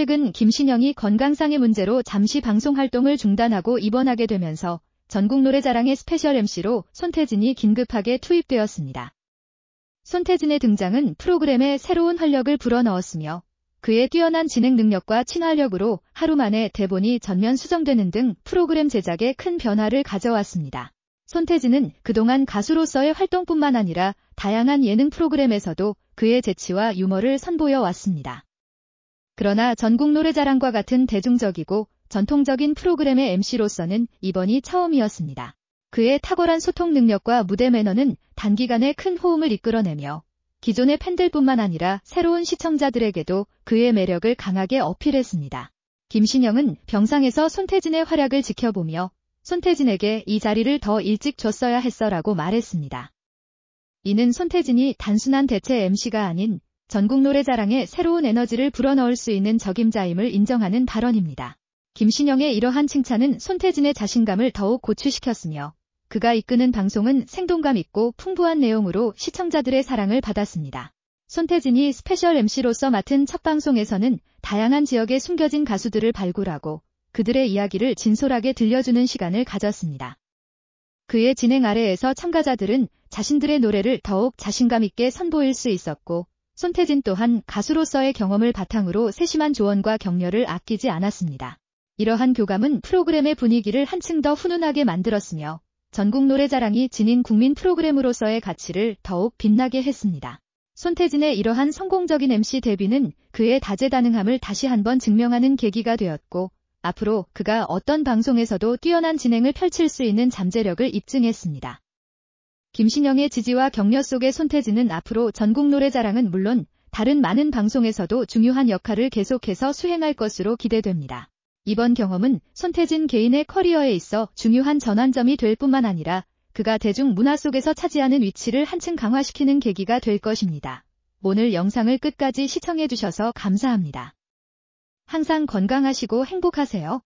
최근 김신영이 건강상의 문제로 잠시 방송 활동을 중단하고 입원하게 되면서 전국 노래자랑의 스페셜 MC로 손태진이 긴급하게 투입되었습니다. 손태진의 등장은 프로그램에 새로운 활력을 불어넣었으며 그의 뛰어난 진행 능력과 친화력으로 하루 만에 대본이 전면 수정되는 등 프로그램 제작에 큰 변화를 가져왔습니다. 손태진은 그동안 가수로서의 활동뿐만 아니라 다양한 예능 프로그램에서도 그의 재치와 유머를 선보여 왔습니다. 그러나 전국 노래자랑과 같은 대중적이고 전통적인 프로그램의 MC로서는 이번이 처음이었습니다. 그의 탁월한 소통 능력과 무대 매너는 단기간에 큰 호응을 이끌어내며 기존의 팬들뿐만 아니라 새로운 시청자들에게도 그의 매력을 강하게 어필했습니다. 김신영은 병상에서 손태진의 활약을 지켜보며 손태진에게 이 자리를 더 일찍 줬어야 했어라고 말했습니다. 이는 손태진이 단순한 대체 MC가 아닌 전국 노래자랑에 새로운 에너지를 불어넣을 수 있는 적임자임을 인정하는 발언입니다. 김신영의 이러한 칭찬은 손태진의 자신감을 더욱 고취시켰으며 그가 이끄는 방송은 생동감 있고 풍부한 내용으로 시청자들의 사랑을 받았습니다. 손태진이 스페셜 MC로서 맡은 첫 방송에서는 다양한 지역의 숨겨진 가수들을 발굴하고 그들의 이야기를 진솔하게 들려주는 시간을 가졌습니다. 그의 진행 아래에서 참가자들은 자신들의 노래를 더욱 자신감 있게 선보일 수 있었고 손태진 또한 가수로서의 경험을 바탕으로 세심한 조언과 격려를 아끼지 않았습니다. 이러한 교감은 프로그램의 분위기를 한층 더 훈훈하게 만들었으며 전국 노래자랑이 지닌 국민 프로그램으로서의 가치를 더욱 빛나게 했습니다. 손태진의 이러한 성공적인 MC 데뷔는 그의 다재다능함을 다시 한번 증명하는 계기가 되었고 앞으로 그가 어떤 방송에서도 뛰어난 진행을 펼칠 수 있는 잠재력을 입증했습니다. 김신영의 지지와 격려 속에 손태진은 앞으로 전국 노래자랑은 물론 다른 많은 방송에서도 중요한 역할을 계속해서 수행할 것으로 기대됩니다. 이번 경험은 손태진 개인의 커리어에 있어 중요한 전환점이 될 뿐만 아니라 그가 대중 문화 속에서 차지하는 위치를 한층 강화시키는 계기가 될 것입니다. 오늘 영상을 끝까지 시청해주셔서 감사합니다. 항상 건강하시고 행복하세요.